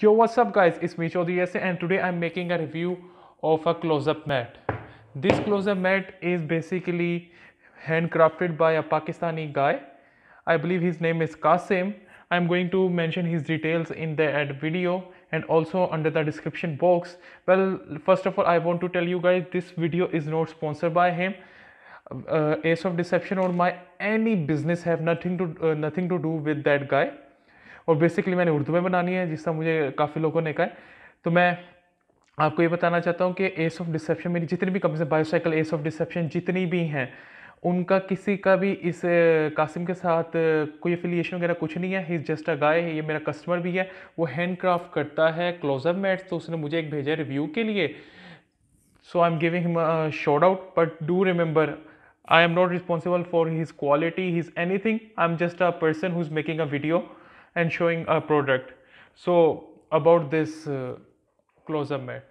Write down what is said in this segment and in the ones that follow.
Yo what's up guys it's Micho DSA and today I'm making a review of a close-up mat. This close-up mat is basically handcrafted by a Pakistani guy. I believe his name is Qasim. I'm going to mention his details in the ad video and also under the description box. Well first of all I want to tell you guys this video is not sponsored by him. Uh, Ace of Deception or my any business have nothing to uh, nothing to do with that guy और basically मैंने उर्दू में बनानी है जिसका मुझे काफ़ी लोगों ने कहा है तो मैं आपको ये बताना चाहता हूँ कि एस ऑफ डिसेप्शन मेरी जितनी भी company Bicycle Ace of Deception जितनी भी हैं उनका किसी का भी इस कासिम के साथ कोई एफिलिएशन वगैरह कुछ नहीं है ही जस्ट अ गाय है ये मेरा कस्टमर भी है वो हैंड क्राफ्ट करता है क्लोजअप मैट्स तो उसने मुझे एक भेजा है रिव्यू के लिए so I am giving him short out but do remember I am not responsible for his quality his anything I am just a person who is making a video and showing a product. So about this uh, close-up mat.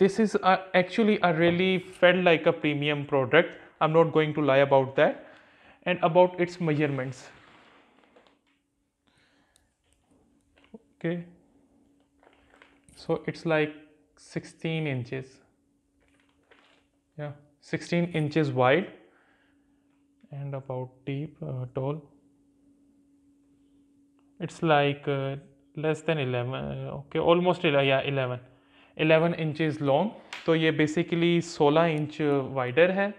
This is a, actually a really felt like a premium product. I'm not going to lie about that and about its measurements. Okay. So it's like 16 inches. Yeah, 16 inches wide and about deep uh, tall it's like uh, less than 11 uh, okay almost yeah 11 11 inches long तो ये basically 16 inch wider है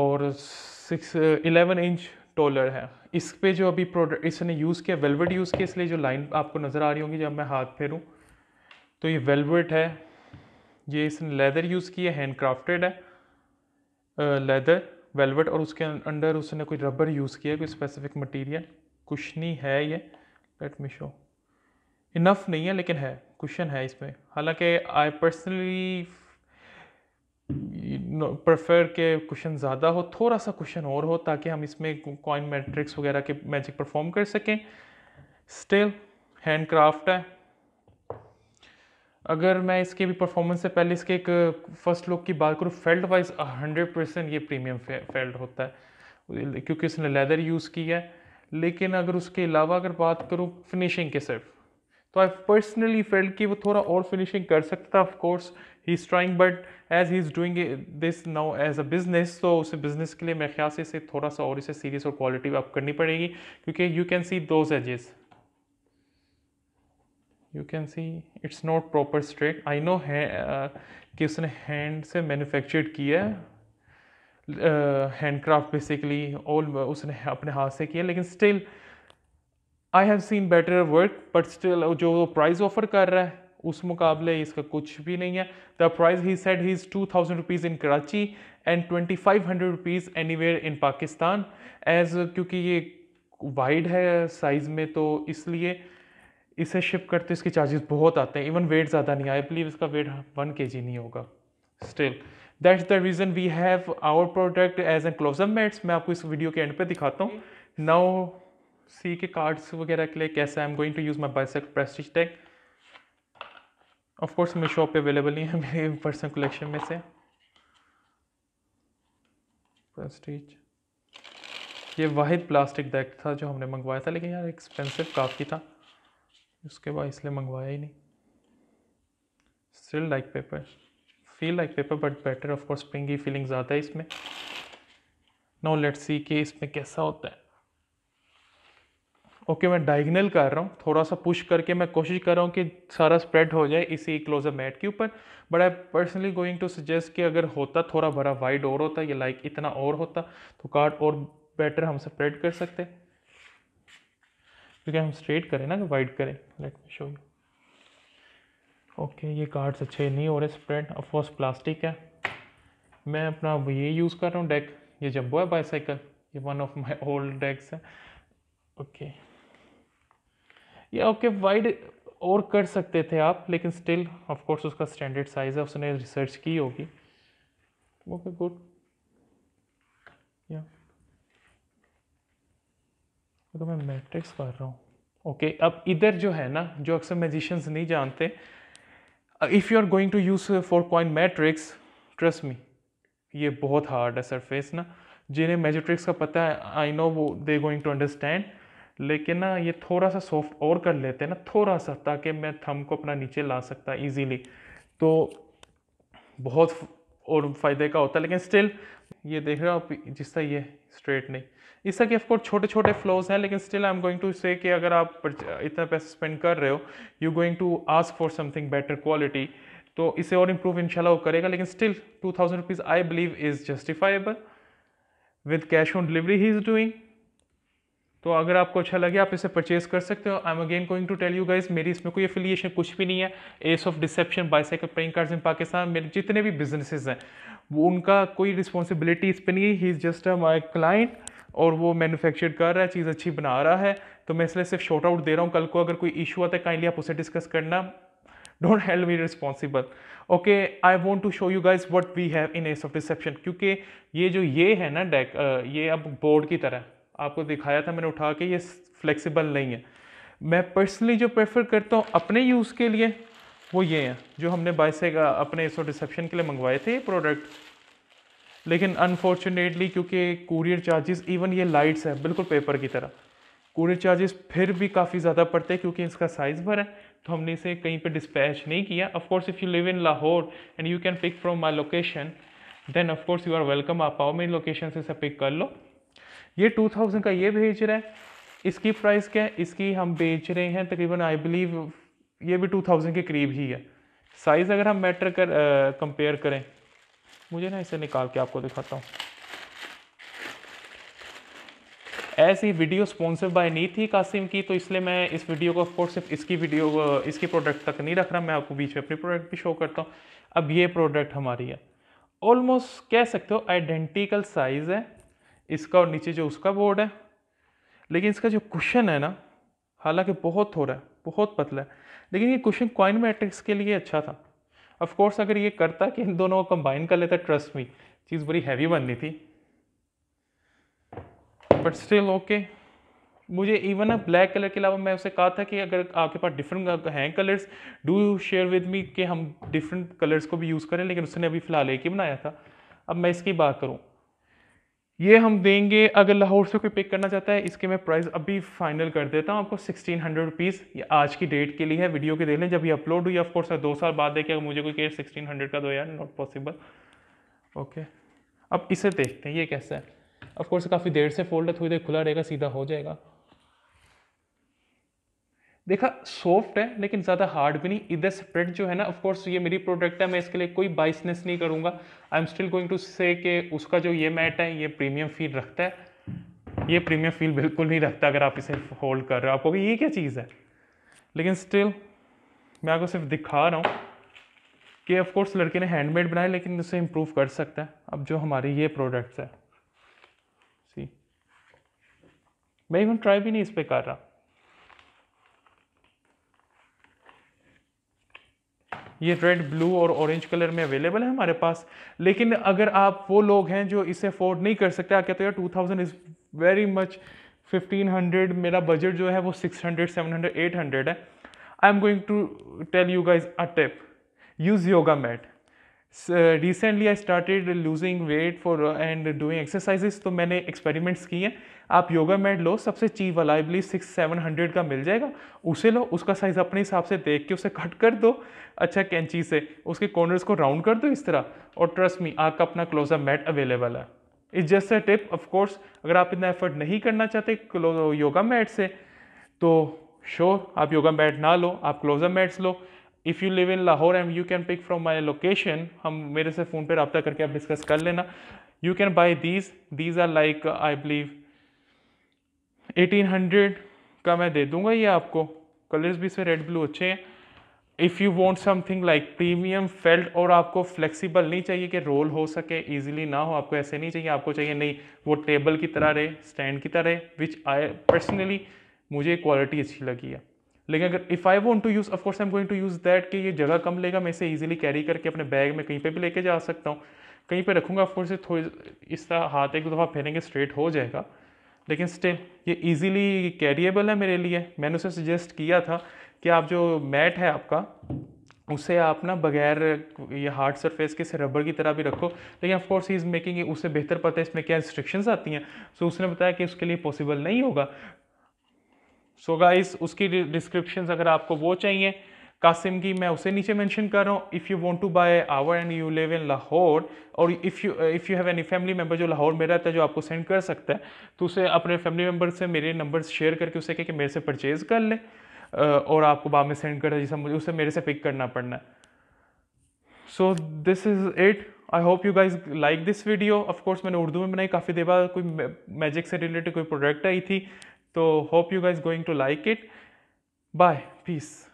और 6 11 inch टोलर है इस पे जो अभी product इसने यूज़ किया वेलवेट यूज़ किया इसलिए जो लाइन आपको नज़र आ रही होंगी जब मैं हाथ फेरूँ तो ये वेलवेट है ये इसने लेदर यूज़ किया हैंड क्राफ्टेड है लेदर वेलवेट और उसके अंडर उसने कोई रबर यूज़ किया कोई स्पेसिफिक मटेरियल कुछ नहीं है ये लेट मी शो इनफ नहीं है लेकिन है क्वेश्चन है इसमें हालांकि आई पर्सनली प्रेफर के क्वेश्चन ज़्यादा हो थोड़ा सा क्वेश्चन और हो ताकि हम इसमें कॉइन मैट्रिक्स वगैरह के मैजिक परफॉर्म कर सकें स्टिल हैंड क्राफ्ट है अगर मैं इसके भी परफॉर्मेंस से पहले इसके एक फर्स्ट लुक की बात करूँ फेल्ड वाइज हंड्रेड परसेंट ये प्रीमियम फेल्ड होता है क्योंकि इसने लेदर यूज़ किया है लेकिन अगर उसके अलावा अगर बात करूँ फिनिशिंग के सिर्फ तो आई पर्सनली फील कि वो थोड़ा और फिनिशिंग कर सकता है of course he is trying but as he is doing this now as a business तो उस बिजनेस के लिए मेरे ख्याल से इसे थोड़ा सा और इसे सीरियस और क्वालिटी अप करनी पड़ेगी क्योंकि you can see those edges you can see it's not proper straight I know है uh, कि उसने हैंड से मैन्युफैक्चर्ड किया है हैंड क्राफ्ट बेसिकली ऑल उसने अपने हाथ से किया लेकिन still I have seen better work but still जो प्राइस ऑफर कर रहा है उस मुकाबले इसका कुछ भी नहीं है the price he set he is two thousand rupees in Karachi and twenty five hundred rupees anywhere in Pakistan as क्योंकि ये वाइड है साइज़ में तो इसलिए इसे शिप करते इसके चार्जेस बहुत आते हैं इवन वेट ज़्यादा नहीं आए बिलीव इसका वेट वन के जी नहीं होगा still that's the reason we have our product as an close up mats मैं आपको इस वीडियो के एंड पे दिखाता हूँ नाउ सी के कार्ड्स वगैरह के लिए कैसे I am going to use my Bicycle Prestige tag of course मेरी शॉप पे अवेलेबल नहीं है मेरे पर्सनल कलेक्शन में से प्रेस्टिज ये वाहिद प्लास्टिक बैग था जो हमने मंगवाया था लेकिन यार एक्सपेंसिव काफ़ी था उसके बाद इसलिए मंगवाया ही नहीं still like paper feel like paper but better of course पिंगी फीलिंग ज़्यादा है इसमें नो लेट सी कि इसमें कैसा होता है ओके okay, मैं डायगनल कर रहा हूँ थोड़ा सा पुश करके मैं कोशिश कर रहा हूँ कि सारा स्प्रेड हो जाए इसी क्लोजर मैट के ऊपर but I personally going to suggest कि अगर होता थोड़ा बड़ा वाइड और होता या लाइक इतना और होता तो कार्ड और बेटर हम स्प्रेड कर सकते क्योंकि हम स्ट्रेट करें ना वाइड करें let me show you okay ये कार्ड्स अच्छे नहीं हो रहे स्प्रेड ऑफकोर्स प्लास्टिक है मैं अपना ये यूज़ कर रहा हूँ डेक ये जम्बो है बाईसाइकिल ये one of my old decks है ओके या ओके वाइड और कर सकते थे आप लेकिन स्टिल ऑफ कोर्स उसका स्टैंडर्ड साइज़ है उसने रिसर्च की होगी ओके गुड या तो मैं मैट्रिक्स कर रहा हूँ ओके okay, अब इधर जो है ना जो अक्सर मेजिशंस नहीं जानते if you are going to use four coin matrix trust me ये बहुत हार्ड है surface ना जिन्हें matrix का पता है आई नो वो दे गोइंग टू अंडरस्टैंड लेकिन ना ये थोड़ा सा सॉफ्ट और कर लेते हैं ना थोड़ा सा ताकि मैं थम को अपना नीचे ला सकता इजीली तो बहुत और फ़ायदे का होता है लेकिन स्टिल ये देख रहे हो आप जिस तरह ये स्ट्रेट नहीं इसका कि ऑफकोर्स छोटे छोटे फ्लोज हैं लेकिन still I am going to say कि अगर आप इतना पैसा स्पेंड कर रहे हो you going to ask for something better quality तो इसे और इम्प्रूव इंशाल्लाह वो करेगा लेकिन still two thousand rupees I believe is justifiable with cash on delivery he is doing तो अगर आपको अच्छा लगे आप इसे परचेज कर सकते हो I am again going to tell you guys मेरी इसमें कोई एफिलिएशन कुछ भी नहीं है Ace of Deception Bicycle playing cards in Pakistan मेरे जितने भी बिजनेसेस हैं वो उनका कोई रिस्पॉन्सिबिलिटी इस पर नहीं he is just my client और वो मैन्युफैक्चर कर रहा है चीज़ अच्छी बना रहा है तो मैं इसलिए सिर्फ शॉर्ट आउट दे रहा हूँ कल को अगर कोई इशू आता है काइंडली आप उसे डिस्कस करना don't help me responsible okay I want to show you guys what we have in Ace of Deception क्योंकि ये जो ये है ना डेक ये अब बोर्ड की तरह आपको दिखाया था मैंने उठा के ये फ्लेक्सीबल नहीं है मैं पर्सनली जो प्रेफर करता हूँ अपने यूज़ के लिए वो ये हैं जो हमने बाइसेक अपने एस ऑफ रिसेप्शन के लिए मंगवाए थे ये प्रोडक्ट लेकिन अनफॉर्चुनेटली क्योंकि कुरियर चार्जेस इवन ये लाइट्स है बिल्कुल पेपर की तरह कुरियर चार्जेस फिर भी काफ़ी ज़्यादा पड़ते हैं क्योंकि इसका साइज़ भर है तो हमने इसे कहीं पे डिस्पैच नहीं किया of course if you live in Lahore and you can pick from my location then of course you are welcome आप आओ मेरी लोकेशन से इसे पिक कर लो ये टू थाउजेंड का ये भेज रहा है इसकी प्राइस क्या है इसकी हम बेच रहे हैं तकरीबन आई बिलीव ये भी टू थाउजेंड के करीब ही है साइज़ अगर हम मैटर कर कंपेयर करें मुझे ना इसे निकाल के आपको दिखाता हूँ ऐसी वीडियो स्पॉन्सर बाय नहीं थी कासिम की तो इसलिए मैं इस वीडियो को ऑफकोर्स सिर्फ इसकी वीडियो इसकी प्रोडक्ट तक नहीं रख रहा मैं आपको बीच में अपनी प्रोडक्ट भी शो करता हूँ अब ये प्रोडक्ट हमारी है ऑलमोस्ट कह सकते हो आइडेंटिकल साइज़ है इसका और नीचे जो उसका बोर्ड है लेकिन इसका जो क्वेश्चन है ना हालांकि बहुत थोड़ा है बहुत पतला है लेकिन ये क्वेश्चन कॉइन मैट्रिक्स के लिए अच्छा था ऑफ कोर्स अगर ये करता कि इन दोनों को कंबाइन कर लेता ट्रस्ट मी चीज़ बड़ी हैवी बननी थी बट स्टिल ओके मुझे इवन ना ब्लैक कलर के अलावा मैं उसे कहा था कि अगर आपके पास डिफरेंट हैं colours do share with me कि हम डिफरेंट कलर्स को भी यूज़ करें लेकिन उसने अभी फ़िलहाल एक ही बनाया था अब मैं इसकी बात करूँ ये हम देंगे अगर लाहौर से कोई पिक करना चाहता है इसके मैं प्राइस अभी फाइनल कर देता हूँ आपको सिक्सटीन हंड्रेड रुपीज़ ये आज की डेट के लिए है वीडियो के देख लें जब ये अपलोड हुई ऑफकोर्स दो साल बाद देखिए अगर मुझे कोई केस सिक्सटीन हंड्रेड का दो यार नॉट पॉसिबल ओके अब इसे देखते हैं ये कैसा है ऑफकोर्स काफ़ी देर से फोल्ड थोड़ी देर खुला रहेगा सीधा हो जाएगा देखा सॉफ्ट है लेकिन ज़्यादा हार्ड भी नहीं इधर स्प्रेड जो है ना ऑफकोर्स ये मेरी प्रोडक्ट है मैं इसके लिए कोई बाइसनेस नहीं करूँगा I am still going to say कि उसका जो ये मैट है ये प्रीमियम फील रखता है ये प्रीमियम फील बिल्कुल नहीं रखता अगर आप इसे होल्ड कर रहे हो आपको ये क्या चीज़ है लेकिन स्टिल मैं आपको सिर्फ दिखा रहा हूँ कि ऑफकोर्स लड़के ने हैंडमेड बनाया लेकिन उसे इम्प्रूव कर सकता है अब जो हमारे ये प्रोडक्ट्स है सी मैं इवन ट्राई भी नहीं इस पर कर रहा ये रेड ब्लू और ऑरेंज कलर में अवेलेबल है हमारे पास लेकिन अगर आप वो लोग हैं जो इसे अफोर्ड नहीं कर सकते आप कहते हो यार two thousand is very much fifteen hundred मेरा बजट जो है वो six hundred seven hundred eight hundred है I am going to tell you guys a tip use yoga mat recently I started losing weight for and doing exercises तो मैंने experiments किए हैं आप योगा मैट लो सबसे चीप वाला I believe six seven hundred का मिल जाएगा उसे लो उसका साइज़ अपने हिसाब से देख के उसे कट कर दो अच्छा कैंची से उसके कॉर्नर्स को राउंड कर दो इस तरह और ट्रस्ट मी आपका अपना क्लोजअप मैट अवेलेबल है it's just a tip of course अगर आप इतना एफर्ट नहीं करना चाहते योगा मैट से तो श्योर आप योगा मैट ना लो आप क्लोजअप मैट्स लो if you live in Lahore and you can pick from my location हम मेरे से फ़ोन पे रबता करके आप डिस्कस कर लेना you can buy these these are like I believe eighteen hundred का मैं दे दूंगा ये आपको कलर्स भी इसमें रेड ब्लू अच्छे हैं if you want something like premium felt और आपको फ्लेक्सीबल नहीं चाहिए कि रोल हो सके ईजिली ना हो आपको ऐसे नहीं चाहिए आपको चाहिए नहीं वो टेबल की तरह रहे स्टैंड की तरह रहे विच आई पर्सनली मुझे क्वालिटी अच्छी लगी है लेकिन अगर if I want to use of course I am going to use that कि ये जगह कम लेगा मैं इसे ईजिली कैरी करके अपने बैग में कहीं पर भी लेके जा सकता हूँ कहीं पर रखूँगा ऑफकोर्स थोड़ी इस तरह हाथ एक दफ़ा फेरेंगे स्ट्रेट हो जाएगा लेकिन स्टिल ये ईजिली कैरिएबल है मेरे लिए मैंने उसे सजेस्ट किया था कि आप जो मैट है आपका उसे आप ना बगैर ये हार्ड सरफेस के से रबड़ की तरह भी रखो लेकिन of course he is making उसे बेहतर पता है इसमें क्या इंस्ट्रिक्शंस आती हैं सो so उसने बताया कि उसके लिए पॉसिबल नहीं होगा सो गाइज गाइस उसकी डिस्क्रिप्शन अगर आपको वो चाहिए कासिम की मैं उसे नीचे मेंशन कर रहा हूँ if you want to buy our and you live in Lahore और if you if you have any family member जो लाहौर में रहता है जो आपको सेंड कर सकता है तो उसे अपने फैमिली मेम्बर से मेरे नंबर शेयर करके उसे कह कि मेरे से परचेज़ कर ले और आपको बाद में सेंड कर जैसा मुझे उसे मेरे से पिक करना पड़ना है so this is it I hope you guys like this video of course मैंने उर्दू में बनाई काफ़ी देर बाद कोई मैजिक से रिलेटेड कोई प्रोडक्ट आई थी So, hope you guys going to like it. Bye. Peace.